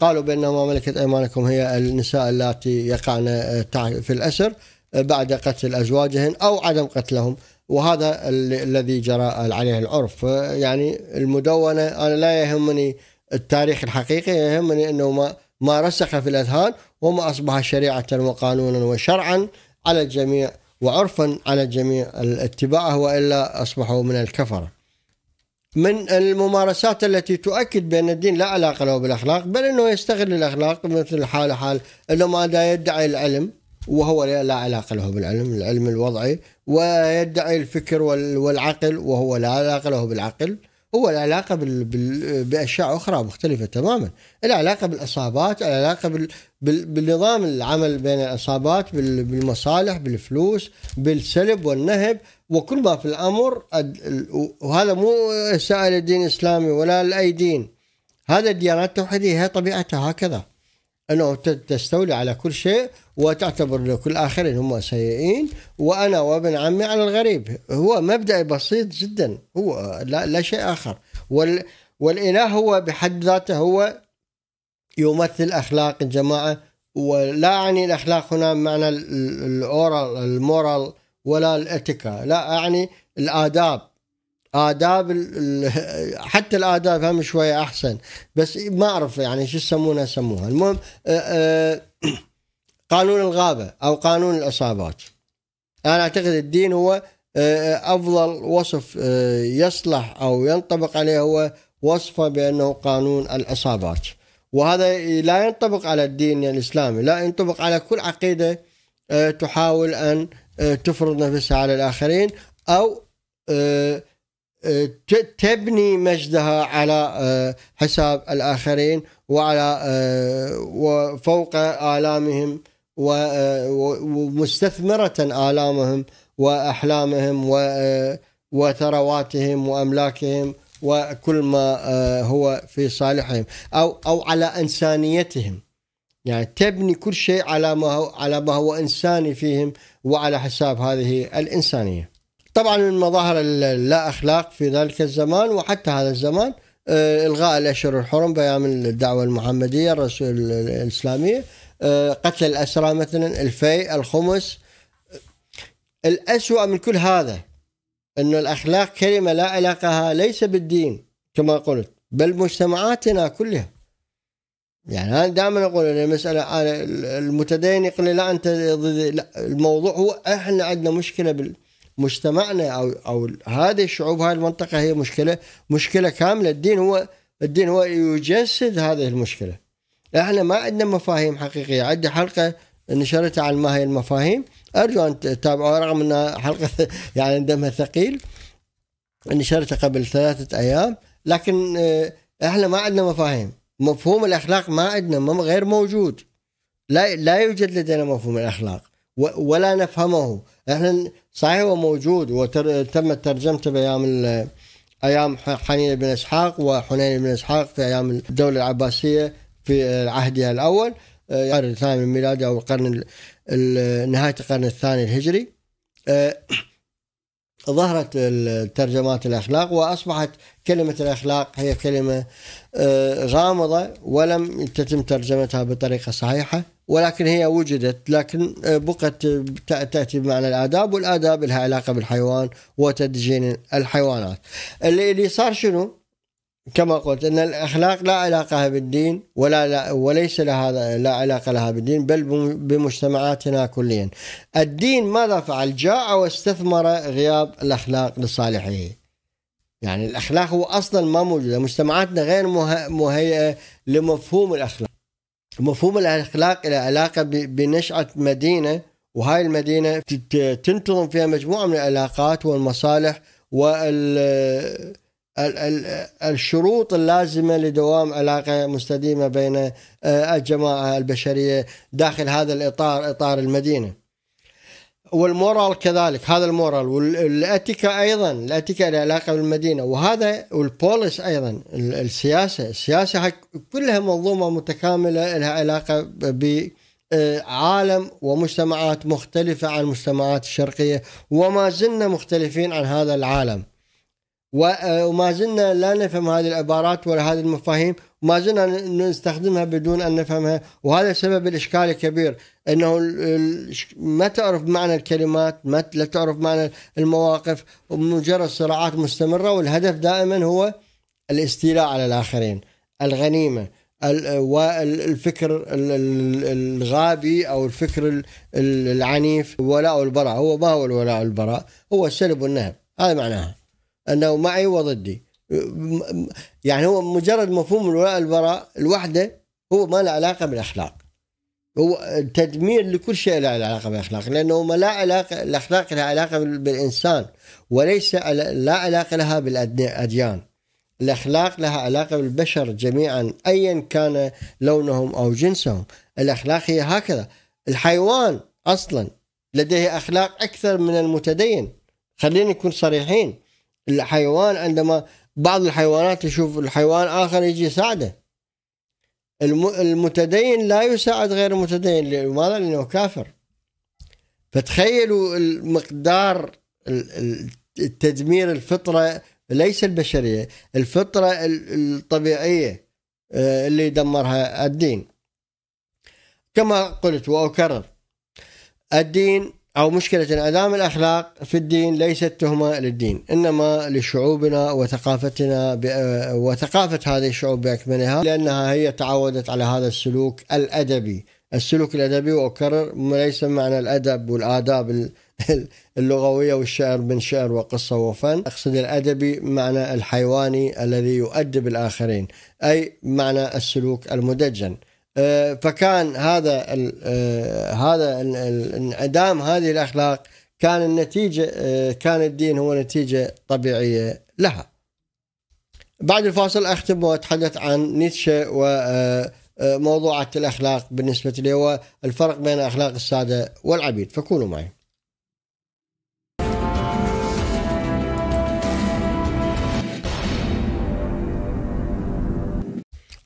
Speaker 1: قالوا بأن ما ملكت أيمانكم هي النساء اللاتي يقعن آه، في الأسر بعد قتل أزواجهن أو عدم قتلهم وهذا الذي جرى عليه العرف يعني المدونة أنا لا يهمني التاريخ الحقيقي يهمني أنه ما ما رسخ في الأذهان وما أصبح شريعة وقانونا وشرعا على الجميع وعرفا على الجميع اتباعه وإلا أصبحوا من الكفرة من الممارسات التي تؤكد بأن الدين لا علاقة له بالأخلاق بل أنه يستغل الأخلاق مثل حال حال أنه ما يدعي العلم وهو لا علاقة له بالعلم العلم الوضعي ويدعي الفكر والعقل وهو لا علاقة له بالعقل هو العلاقه بال... بال... باشياء اخرى مختلفه تماما العلاقه بالاصابات العلاقه بال... بال... بالنظام العمل بين الاصابات بال... بالمصالح بالفلوس بالسلب والنهب وكل ما في الامر وهذا مو سائل الدين الاسلامي ولا لاي دين هذا الديانات التوحيديه هي طبيعتها هكذا انه تستولي على كل شيء وتعتبر كل الآخرين هم سيئين وأنا وابن عمي على الغريب هو مبدأ بسيط جدا هو لا, لا شيء آخر وال والإله هو بحد ذاته هو يمثل أخلاق الجماعة ولا أعني الأخلاق هنا بمعنى الأورال المورال ولا الاتيكا لا أعني الآداب اداب ال... حتى الاداب هم شويه احسن بس ما اعرف يعني شو يسمونها سموها المهم آه، آه، قانون الغابه او قانون الاصابات انا اعتقد الدين هو آه، افضل وصف يصلح او ينطبق عليه هو وصفه بانه قانون الاصابات وهذا لا ينطبق على الدين الاسلامي لا ينطبق على كل عقيده تحاول ان تفرض نفسها على الاخرين او أه، تبني مجدها على أه، حساب الآخرين وعلى أه، وفوق آلامهم ومستثمرة آلامهم وأحلامهم وثرواتهم وأملاكهم وكل ما هو في صالحهم أو أو على إنسانيتهم يعني تبني كل شيء على ما هو على ما هو إنساني فيهم وعلى حساب هذه الإنسانية طبعا من المظاهر اللا اخلاق في ذلك الزمان وحتى هذا الزمان آه، الغاء الاشهر الحرم بايام الدعوه المحمديه الرسول الاسلاميه آه، قتل الاسرى مثلا الفيء الخمس الاسوأ من كل هذا انه الاخلاق كلمه لا علاقه ليس بالدين كما قلت بل مجتمعاتنا كلها يعني انا دائما اقول ان المساله آه، المتدين يقول لا انت ضد لا الموضوع هو احنا عندنا مشكله بال مجتمعنا او او هذه الشعوب هاي المنطقه هي مشكله مشكله كامله الدين هو الدين هو يجسد هذه المشكله احنا ما عندنا مفاهيم حقيقيه عندي حلقه نشرتها عن ما هي المفاهيم ارجو ان تتابعوها رغم انها حلقه يعني دمها ثقيل نشرتها قبل ثلاثه ايام لكن آه، احنا ما عندنا مفاهيم مفهوم الاخلاق ما عندنا غير موجود لا لا يوجد لدينا مفهوم الاخلاق ولا نفهمه احنا صحيح هو موجود وتمت ترجمته بايام ايام حنين بن اسحاق وحنين بن اسحاق في ايام الدوله العباسيه في عهدها الاول القرن آه، يعني الثاني من ميلاده او القرن نهايه القرن الثاني الهجري آه، ظهرت ترجمات الاخلاق واصبحت كلمه الاخلاق هي كلمه آه، غامضه ولم تتم ترجمتها بطريقه صحيحه ولكن هي وجدت لكن آه، بقت آه، تأتي بمعنى الآداب والآداب لها علاقة بالحيوان وتدجين الحيوانات اللي, اللي صار شنو كما قلت أن الأخلاق لا علاقة بالدين ولا لا وليس لها لا علاقة لها بالدين بل بمجتمعاتنا كليا الدين ماذا فعل جاء واستثمر غياب الأخلاق لصالحه يعني الأخلاق هو أصلا ما موجودة مجتمعاتنا غير مهيئة آه، لمفهوم الأخلاق مفهوم الاخلاق له علاقه بنشاه مدينه وهاي المدينه تنتظم فيها مجموعه من العلاقات والمصالح وال الشروط اللازمه لدوام علاقه مستديمه بين آه، الجماعه البشريه داخل هذا الاطار اطار المدينه. والمورال كذلك هذا المورال والاتيكا ايضا الاتيكا لها علاقه بالمدينه وهذا والبوليس ايضا السياسه السياسه كلها منظومه متكامله لها علاقه بعالم ومجتمعات مختلفة عن المجتمعات الشرقية وما زلنا مختلفين عن هذا العالم آه، وما زلنا لا نفهم هذه العبارات ولا هذه المفاهيم وما زلنا نستخدمها بدون ان نفهمها وهذا سبب الاشكال الكبير انه ما تعرف معنى الكلمات ما لا تعرف معنى المواقف ومجرد صراعات مستمره والهدف دائما هو الاستيلاء على الاخرين الغنيمه والفكر الغابي او الفكر العنيف الولاء والبراء هو ما هو الولاء والبراء هو السلب والنهب هذا معناها انه معي وضدي يعني هو مجرد مفهوم الولاء البراء الوحده هو ما له علاقه بالاخلاق هو تدمير لكل شيء له علاقه بالاخلاق لانه ما لا علاقه الاخلاق لها علاقه بالانسان وليس لا علاقه لها بالاديان الاخلاق لها علاقه بالبشر جميعا ايا كان لونهم او جنسهم الاخلاق هي هكذا الحيوان اصلا لديه اخلاق اكثر من المتدين خلينا نكون صريحين الحيوان عندما بعض الحيوانات يشوف الحيوان آخر يجي يساعده المتدين لا يساعد غير المتدين لماذا؟ لأنه كافر فتخيلوا المقدار التدمير الفطرة ليس البشرية الفطرة الطبيعية آه، اللي دمرها الدين كما قلت وأكرر الدين أو مشكلة انعدام الأخلاق في الدين ليست تهمة للدين إنما لشعوبنا وثقافتنا وثقافة هذه الشعوب بأكملها لأنها هي تعودت على هذا السلوك الأدبي السلوك الأدبي وأكرر ليس معنى الأدب والآداب اللغوية والشعر من شعر وقصة وفن أقصد الأدبي معنى الحيواني الذي يؤدب الآخرين أي معنى السلوك المدجن آه، فكان هذا آه، هذا انعدام هذه الاخلاق كان النتيجه آه، كان الدين هو نتيجه طبيعيه لها. بعد الفاصل اختم واتحدث عن نيتشه وموضوعات الاخلاق بالنسبه لي والفرق بين اخلاق الساده والعبيد فكونوا معي.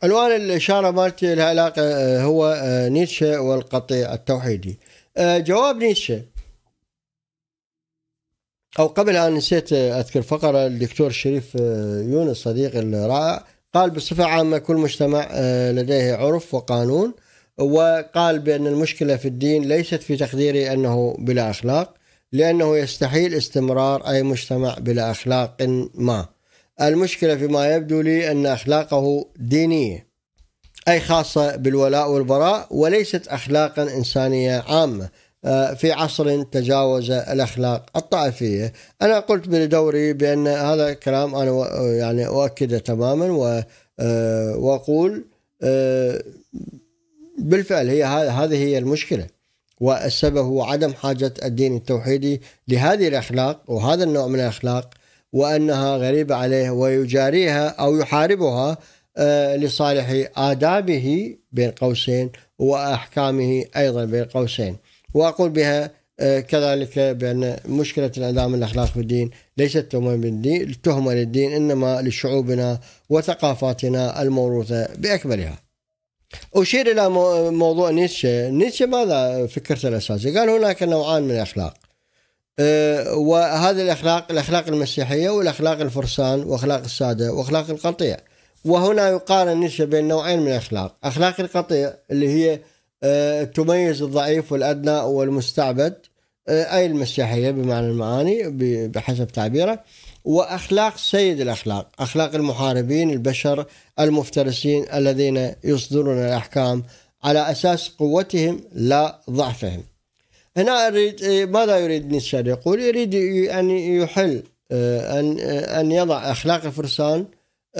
Speaker 1: عنوان الإشارة مالتي لها علاقه آه، هو آه، نيتشه والقطيع التوحيدي آه، جواب نيتشه أو قبل أن نسيت أذكر فقرة الدكتور شريف يونس صديق الرائع قال بصفة عامة كل مجتمع لديه عرف وقانون وقال بأن المشكلة في الدين ليست في تقديري أنه بلا أخلاق لأنه يستحيل استمرار أي مجتمع بلا أخلاق ما المشكلة فيما يبدو لي أن أخلاقه دينية أي خاصة بالولاء والبراء وليست أخلاقا إنسانية عامة آه، في عصر تجاوز الأخلاق الطائفية أنا قلت بدوري بأن هذا الكلام أنا يعني أؤكده تماما آه، وأقول آه، بالفعل هي هذه هي المشكلة والسبب هو عدم حاجة الدين التوحيدي لهذه الأخلاق وهذا النوع من الأخلاق وأنها غريبة عليه ويجاريها أو يحاربها آه، لصالح آدابه بين قوسين وأحكامه أيضا بين قوسين وأقول بها آه، كذلك بأن مشكلة انعدام الأخلاق في الدين ليست تهمة للدين تهمة للدين إنما لشعوبنا وثقافاتنا الموروثة بأكملها أشير إلى موضوع نيتشه نيتشه ماذا فكرته الأساسية قال هناك نوعان من الأخلاق آه، وهذه الأخلاق الأخلاق المسيحية والأخلاق الفرسان وأخلاق السادة وأخلاق القطيع وهنا يقارن نيتشه بين نوعين من الأخلاق أخلاق القطيع اللي هي آه، تميز الضعيف والأدنى والمستعبد آه، أي المسيحية بمعنى المعاني بحسب تعبيره واخلاق سيد الاخلاق، اخلاق المحاربين البشر المفترسين الذين يصدرون الاحكام على اساس قوتهم لا ضعفهم. هنا أريد إيه، ماذا يريد نيتشه يقول يريد أن يحل إيه، أن إيه، أن يضع أخلاق الفرسان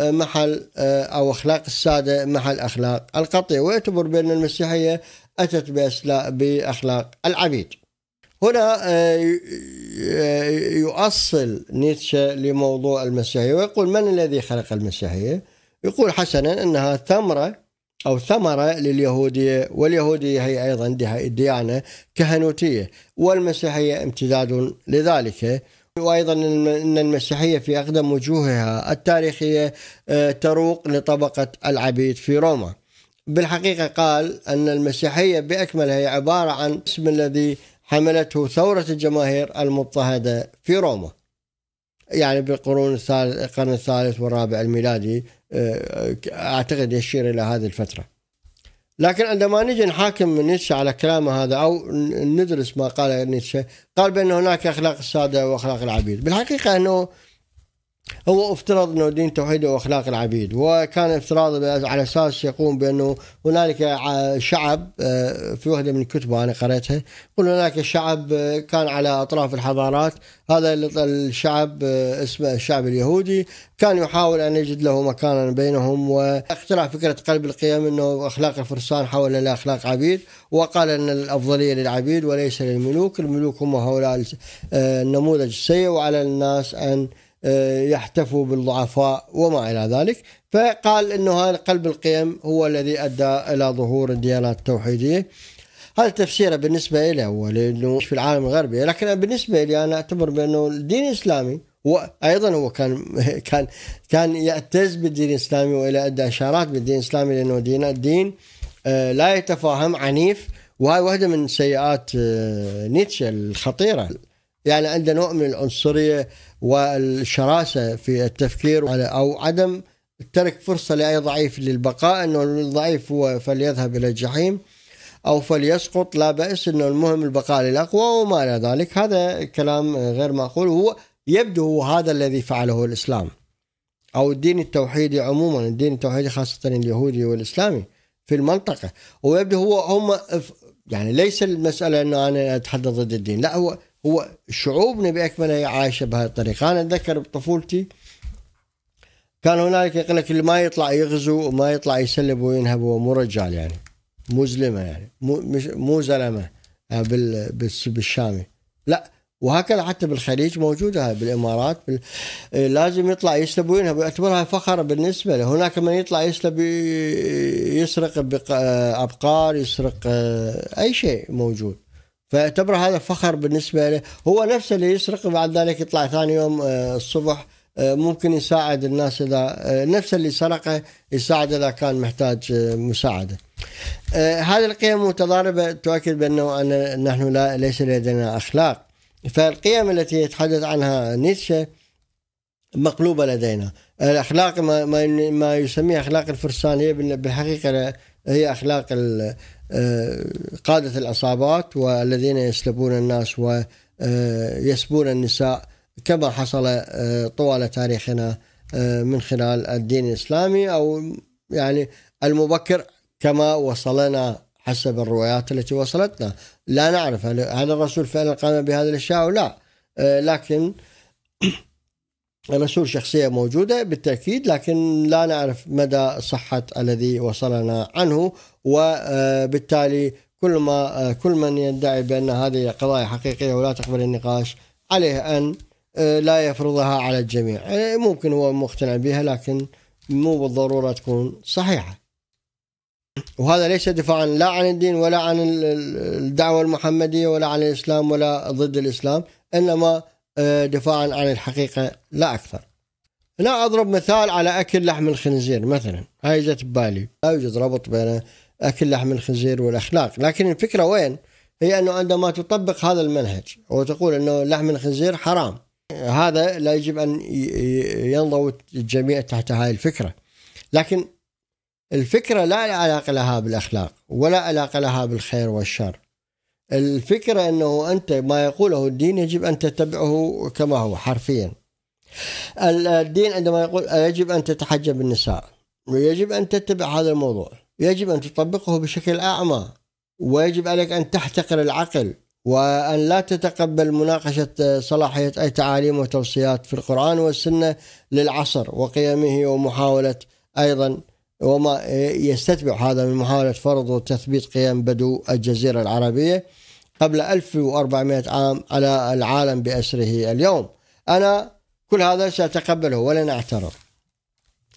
Speaker 1: محل أو أخلاق السادة محل أخلاق القطيع ويعتبر بأن المسيحية أتت بأخلاق العبيد هنا يؤصل نيتشه لموضوع المسيحية ويقول من الذي خلق المسيحية؟ يقول حسنا أنها ثمرة أو ثمرة لليهودية واليهودية هي أيضا ديانة كهنوتية والمسيحية امتداد لذلك وايضا ان المسيحيه في اقدم وجوهها التاريخيه آه، تروق لطبقه العبيد في روما. بالحقيقه قال ان المسيحيه باكملها هي عباره عن اسم الذي حملته ثوره الجماهير المضطهده في روما. يعني بالقرون الثالث القرن الثالث والرابع الميلادي اعتقد يشير الى هذه الفتره لكن عندما نجي نحاكم نيتشه على كلامه هذا او ندرس ما قاله نيتشه قال بان هناك اخلاق الساده واخلاق العبيد بالحقيقه انه هو افترض انه دين توحيد واخلاق العبيد وكان افتراض على اساس يقوم بانه هنالك شعب آه، في واحده من كتبه انا قريتها يقول هناك شعب آه، كان على اطراف الحضارات هذا الشعب آه، اسمه الشعب اليهودي كان يحاول ان يجد له مكانا بينهم واخترع فكره قلب القيم انه اخلاق الفرسان حول الى اخلاق عبيد وقال ان الافضليه للعبيد وليس للملوك، الملوك هم هؤلاء النموذج السيء وعلى الناس ان آه، يحتفوا بالضعفاء وما إلى ذلك فقال أنه هذا قلب القيم هو الذي أدى إلى ظهور الديانات التوحيدية هذا تفسيره بالنسبة إلي هو لأنه في العالم الغربي لكن بالنسبة لي أنا أعتبر بأنه الدين الإسلامي وايضا هو كان كان كان يعتز بالدين الاسلامي والى ادى اشارات بالدين الاسلامي لانه دين الدين آه، لا يتفاهم عنيف وهي واحده من سيئات آه، نيتشه الخطيره يعني عنده نوع من العنصريه والشراسه في التفكير او عدم ترك فرصه لاي ضعيف للبقاء انه الضعيف هو فليذهب الى الجحيم او فليسقط لا باس انه المهم البقاء للاقوى وما الى ذلك هذا كلام غير معقول هو يبدو هو هذا الذي فعله الاسلام او الدين التوحيدي عموما الدين التوحيدي خاصه اليهودي والاسلامي في المنطقه ويبدو هو هم يعني ليس المساله انه انا اتحدى ضد الدين لا هو هو شعوبنا باكملها عايشه بهذه الطريقه انا اتذكر بطفولتي كان هنالك يقول لك اللي ما يطلع يغزو وما يطلع يسلب وينهب هو مو رجال يعني, يعني، مو زلمه يعني مو مو زلمه بالشامي لا وهكذا حتى بالخليج موجوده هاي بالامارات بال... آه، لازم يطلع يسلب وينهب يعتبرها فخر بالنسبه له هناك من يطلع يسلب يسرق آه، ابقار يسرق آه، اي شيء موجود فاعتبر هذا فخر بالنسبة له هو نفسه اللي يسرق بعد ذلك يطلع ثاني يوم آه، الصبح آه، ممكن يساعد الناس إذا آه، نفسه اللي سرقه يساعد إذا كان محتاج مساعدة هذه القيم متضاربة تؤكد بأنه أن نحن لا ليس لدينا أخلاق فالقيم التي يتحدث عنها نيتشه مقلوبة لدينا الأخلاق ما, ما يسميه أخلاق الفرسانية بالحقيقة هي أخلاق آه، قادة العصابات والذين يسلبون الناس ويسبون النساء كما حصل آه، طوال تاريخنا آه، من خلال الدين الإسلامي أو يعني المبكر كما وصلنا حسب الروايات التي وصلتنا لا نعرف هل الرسول فعلا قام بهذا الاشياء او لا لكن رسول شخصية موجودة بالتأكيد لكن لا نعرف مدى صحة الذي وصلنا عنه وبالتالي كل ما كل من يدعي بأن هذه قضايا حقيقية ولا تقبل النقاش عليه أن لا يفرضها على الجميع ممكن هو مقتنع بها لكن مو بالضرورة تكون صحيحة وهذا ليس دفاعا لا عن الدين ولا عن الدعوة المحمدية ولا عن الإسلام ولا ضد الإسلام إنما آه، دفاعا عن الحقيقة لا أكثر هنا أضرب مثال على أكل لحم الخنزير مثلا هاي جت ببالي لا يوجد ربط بين أكل لحم الخنزير والأخلاق لكن الفكرة وين هي أنه عندما تطبق هذا المنهج وتقول أنه لحم الخنزير حرام هذا لا يجب أن ينضوي الجميع تحت هاي الفكرة لكن الفكرة لا علاقة لها بالأخلاق ولا علاقة لها بالخير والشر الفكرة أنه أنت ما يقوله الدين يجب أن تتبعه كما هو حرفيا الدين عندما يقول يجب أن تتحجب النساء ويجب أن تتبع هذا الموضوع يجب أن تطبقه بشكل أعمى ويجب عليك أن تحتقر العقل وأن لا تتقبل مناقشة صلاحية أي تعاليم وتوصيات في القرآن والسنة للعصر وقيمه ومحاولة أيضا وما يستتبع هذا من محاولة فرض وتثبيت قيام بدو الجزيرة العربية قبل 1400 عام على العالم بأسره اليوم أنا كل هذا سأتقبله ولن أعترض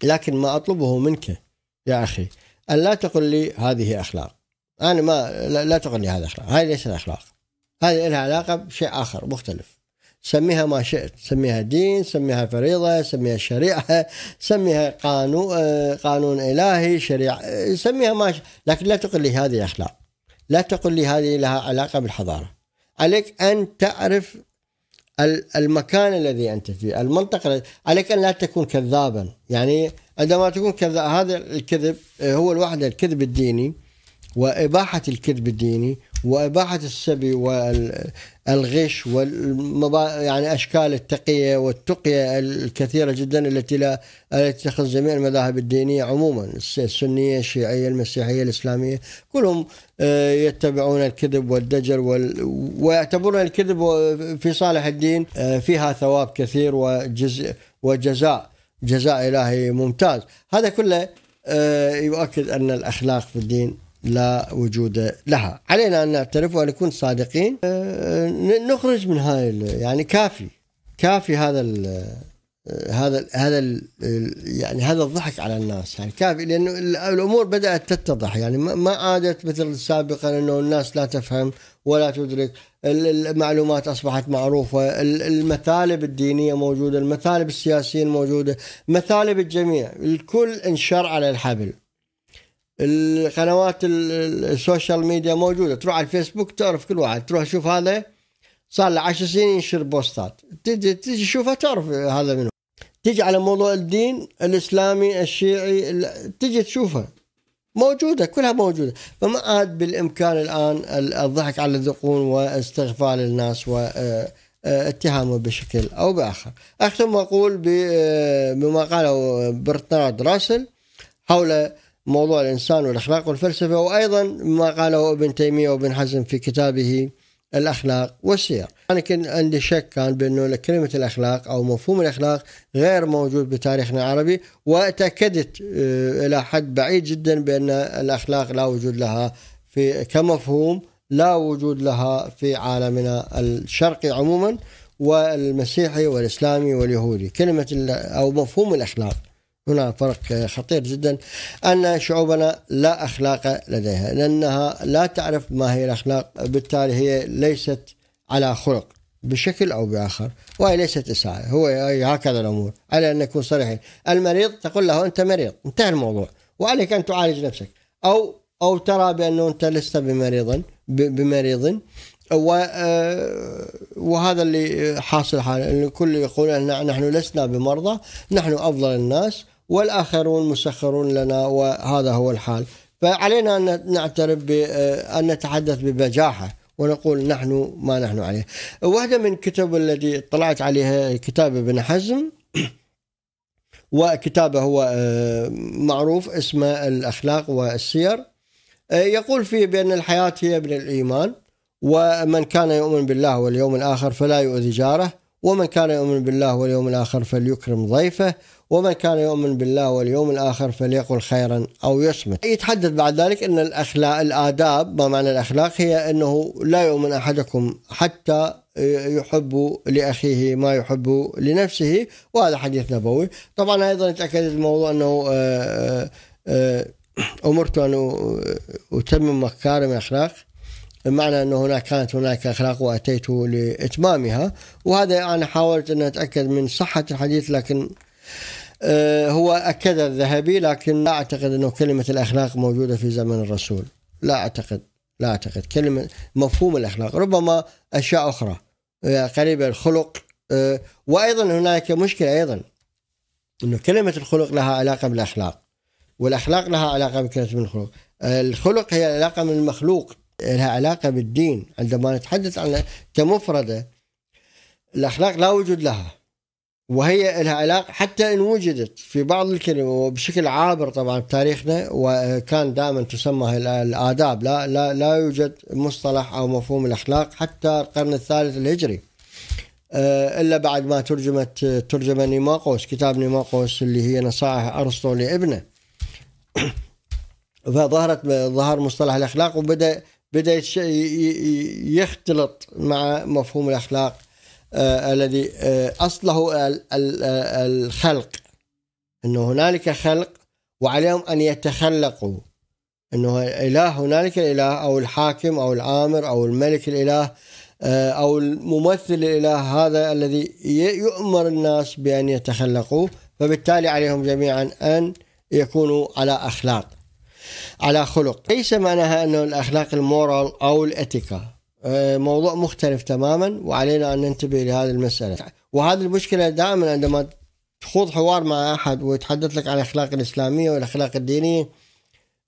Speaker 1: لكن ما أطلبه منك يا أخي أن لا تقل لي هذه أخلاق أنا ما لا تقل لي هذا أخلاق هذه ليست أخلاق هذه لها علاقة بشيء آخر مختلف سميها ما شئت سميها دين سميها فريضة سميها شريعة سميها قانون آه، قانون إلهي شريعة آه، سميها ما شئت لكن لا تقل لي هذه أخلاق لا تقل لي هذه لها علاقة بالحضارة عليك أن تعرف المكان الذي أنت فيه المنطقة عليك أن لا تكون كذابا يعني عندما تكون كذا هذا الكذب آه، هو الوحدة الكذب الديني وإباحة الكذب الديني وإباحة السبي والغش والمبا... يعني أشكال التقية والتقية الكثيرة جدا التي لا التي تتخذ جميع المذاهب الدينية عموما السنية الشيعية المسيحية الإسلامية كلهم آه، يتبعون الكذب والدجل وال... ويعتبرون الكذب في صالح الدين آه، فيها ثواب كثير وجز... وجزاء جزاء إلهي ممتاز هذا كله آه، يؤكد أن الأخلاق في الدين لا وجود لها علينا أن نعترف وأن نكون صادقين أه، نخرج من هاي يعني كافي كافي هذا الـ أه، هذا الـ هذا الـ يعني هذا الضحك على الناس يعني كافي لانه الامور بدات تتضح يعني ما عادت مثل سابقا انه الناس لا تفهم ولا تدرك المعلومات اصبحت معروفه المثالب الدينيه موجوده المثالب السياسيه موجوده مثالب الجميع الكل انشر على الحبل القنوات السوشيال ميديا موجوده تروح على الفيسبوك تعرف كل واحد تروح تشوف هذا صار له 10 سنين ينشر بوستات تجي تجي تشوفها تعرف هذا منه تجي على موضوع الدين الاسلامي الشيعي تجي تشوفها موجوده كلها موجوده فما عاد بالامكان الان الضحك على الذقون واستغفال الناس و آه، آه، اتهامه بشكل او باخر. اختم واقول آه، بما قاله برتنارد راسل حول موضوع الإنسان والأخلاق والفلسفة وأيضا ما قاله ابن تيمية وابن حزم في كتابه الأخلاق والسير أنا كان عندي شك كان بأنه كلمة الأخلاق أو مفهوم الأخلاق غير موجود بتاريخنا العربي وتأكدت آه، إلى حد بعيد جدا بأن الأخلاق لا وجود لها في كمفهوم لا وجود لها في عالمنا الشرقي عموما والمسيحي والإسلامي واليهودي كلمة أو مفهوم الأخلاق هنا فرق خطير جدا أن شعوبنا لا أخلاق لديها لأنها لا تعرف ما هي الأخلاق بالتالي هي ليست على خلق بشكل أو بآخر وهي ليست إساءة هو هكذا الأمور على أن نكون صريحين المريض تقول له أنت مريض انتهى الموضوع وعليك أن تعالج نفسك أو أو ترى بأنه أنت لست بمريضا بمريض آه، وهذا اللي حاصل حاله كل يقول ان نحن لسنا بمرضى نحن افضل الناس والآخرون مسخرون لنا وهذا هو الحال فعلينا أن نعترف أن نتحدث ببجاحة ونقول نحن ما نحن عليه واحدة من الكتب التي اطلعت عليها كتاب ابن حزم وكتابه هو آه، معروف اسمه الأخلاق والسير آه، يقول فيه بأن الحياة هي من الإيمان ومن كان يؤمن بالله واليوم الآخر فلا يؤذي جاره ومن كان يؤمن بالله واليوم الآخر فليكرم ضيفه ومن كان يؤمن بالله واليوم الآخر فليقل خيرا أو يصمت يتحدث بعد ذلك أن الأخلاق الآداب ما معنى الأخلاق هي أنه لا يؤمن أحدكم حتى يحب لأخيه ما يحب لنفسه وهذا حديث نبوي طبعا أيضا تأكد الموضوع أنه آه، آه، آه، أمرت أن أتمم مكارم الأخلاق بمعنى أن هناك كانت هناك أخلاق وأتيت لإتمامها وهذا أنا حاولت أن أتأكد من صحة الحديث لكن آه، هو أكد الذهبي لكن لا أعتقد أنه كلمة الأخلاق موجودة في زمن الرسول لا أعتقد لا أعتقد كلمة مفهوم الأخلاق ربما أشياء أخرى آه، قريبة الخلق آه، وأيضا هناك مشكلة أيضا أنه كلمة الخلق لها علاقة بالأخلاق والأخلاق لها علاقة بكلمة الخلق الخلق هي علاقة من المخلوق لها علاقة بالدين عندما نتحدث عن كمفردة الأخلاق لا وجود لها وهي لها علاقة حتى إن وجدت في بعض الكلمة وبشكل عابر طبعا بتاريخنا وكان دائما تسمى الآداب لا لا لا يوجد مصطلح أو مفهوم الأخلاق حتى القرن الثالث الهجري آه، إلا بعد ما ترجمت ترجمة نيماقوس كتاب نيماقوس اللي هي نصائح أرسطو لابنه فظهرت ظهر مصطلح الأخلاق وبدأ بدأ يختلط مع مفهوم الأخلاق آه، الذي آه، أصله آه، الخلق أنه هنالك خلق وعليهم أن يتخلقوا أنه إله هنالك الإله أو الحاكم أو العامر أو الملك الإله أو الممثل الإله هذا الذي يؤمر الناس بأن يتخلقوا فبالتالي عليهم جميعا أن يكونوا على أخلاق على خلق ليس معناها أنه الأخلاق المورال أو الأتيكا آه، موضوع مختلف تماما وعلينا ان ننتبه لهذه المساله وهذه المشكله دائما عندما تخوض حوار مع احد ويتحدث لك عن الاخلاق الاسلاميه والاخلاق الدينيه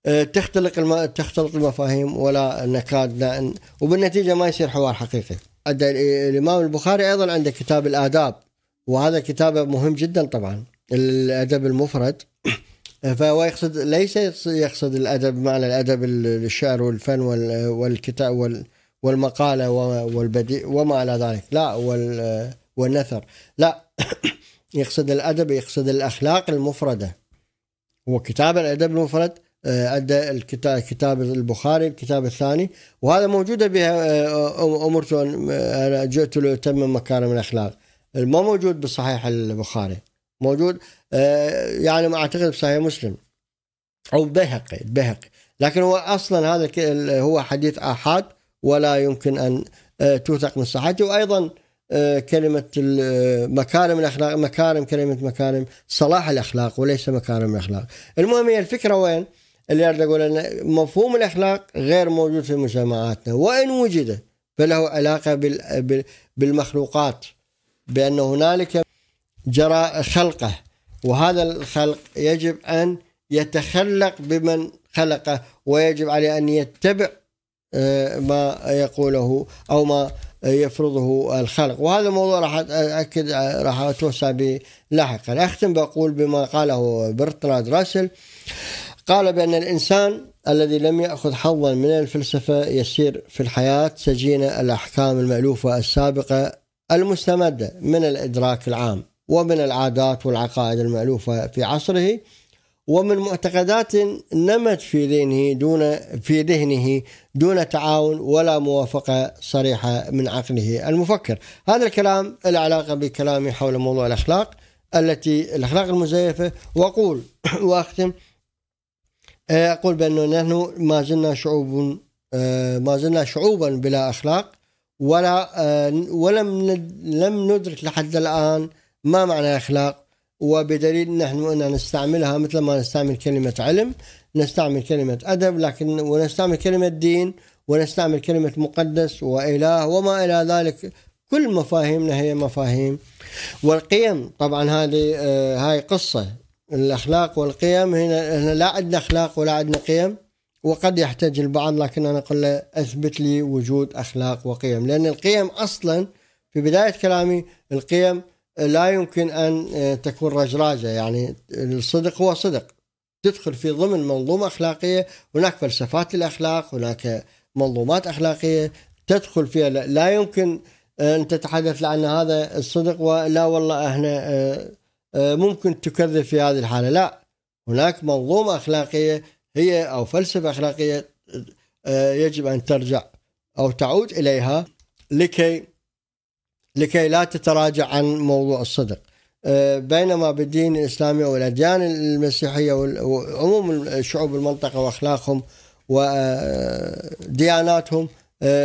Speaker 1: آه، تختلق الم... تختلق المفاهيم ولا نكاد لا وبالنتيجه ما يصير حوار حقيقي الامام البخاري ايضا عنده كتاب الاداب وهذا كتابه مهم جدا طبعا الادب المفرد فهو يقصد ليس يقصد الادب معنى الادب الشعر والفن والكتاب وال... والمقالة والبديع وما إلى ذلك لا والنثر لا يقصد الأدب يقصد الأخلاق المفردة وكتاب الأدب المفرد آه، أدى الكتاب البخاري الكتاب الثاني وهذا موجودة بها آه، أمرت أن آه، جئت لأتمم مكارم الأخلاق ما موجود بصحيح البخاري موجود يعني ما أعتقد بصحيح مسلم أو بهقي بهقي لكن هو أصلا هذا هو حديث آحاد ولا يمكن أن آه، توثق من صحته وأيضا آه، كلمة آه، مكارم الأخلاق مكارم كلمة مكارم صلاح الأخلاق وليس مكارم الأخلاق المهم هي الفكرة وين اللي أريد أقول أن مفهوم الأخلاق غير موجود في مجتمعاتنا وإن وجد فله علاقة بالمخلوقات بأن هنالك جرى خلقه وهذا الخلق يجب أن يتخلق بمن خلقه ويجب عليه أن يتبع آه، ما يقوله أو ما يفرضه الخلق وهذا الموضوع راح أكد راح أتوسع به لاحقا أختم بقول بما قاله برتراد راسل قال بأن الإنسان الذي لم يأخذ حظا من الفلسفة يسير في الحياة سجين الأحكام المألوفة السابقة المستمدة من الإدراك العام ومن العادات والعقائد المألوفة في عصره ومن معتقدات نمت في ذهنه دون في ذهنه دون تعاون ولا موافقة صريحة من عقله المفكر هذا الكلام العلاقة بكلامي حول موضوع الأخلاق التي الأخلاق المزيفة وأقول وأختم آه، أقول بأنه نحن ما زلنا شعوب آه، ما زلنا شعوبا بلا أخلاق ولا آه، ولم لم ندرك لحد الآن ما معنى الأخلاق وبدليل نحن أن نستعملها مثل ما نستعمل كلمة علم نستعمل كلمة أدب لكن ونستعمل كلمة دين ونستعمل كلمة مقدس وإله وما إلى ذلك كل مفاهيمنا هي مفاهيم والقيم طبعا هذه آه، هاي قصة الأخلاق والقيم هنا, هنا لا عندنا أخلاق ولا عندنا قيم وقد يحتاج البعض لكن أنا أقول له أثبت لي وجود أخلاق وقيم لأن القيم أصلا في بداية كلامي القيم لا يمكن ان آه، تكون رجراجه يعني الصدق هو صدق تدخل في ضمن منظومه اخلاقيه هناك فلسفات الاخلاق هناك منظومات اخلاقيه تدخل فيها لا يمكن آه، ان تتحدث عن هذا الصدق ولا والله احنا آه، ممكن تكذب في هذه الحاله لا هناك منظومه اخلاقيه هي او فلسفه اخلاقيه يجب ان ترجع او تعود اليها لكي لكي لا تتراجع عن موضوع الصدق أه، بينما بالدين الاسلامي والاديان المسيحيه وعموم شعوب المنطقه واخلاقهم ودياناتهم أه،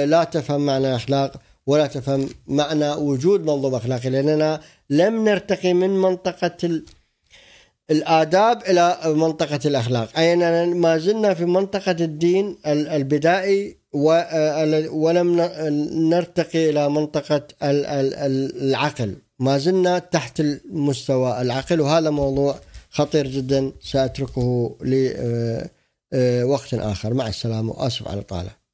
Speaker 1: أه، لا تفهم معنى الاخلاق ولا تفهم معنى وجود منظومه اخلاقيه لاننا لم نرتقي من منطقه الآداب إلى منطقة الأخلاق أي أننا ما زلنا في منطقة الدين البدائي آه، ولم نرتقي إلى منطقة العقل ما زلنا تحت مستوى العقل وهذا موضوع خطير جدا سأتركه لوقت آه، آه، آخر مع السلامة وآسف على الطالة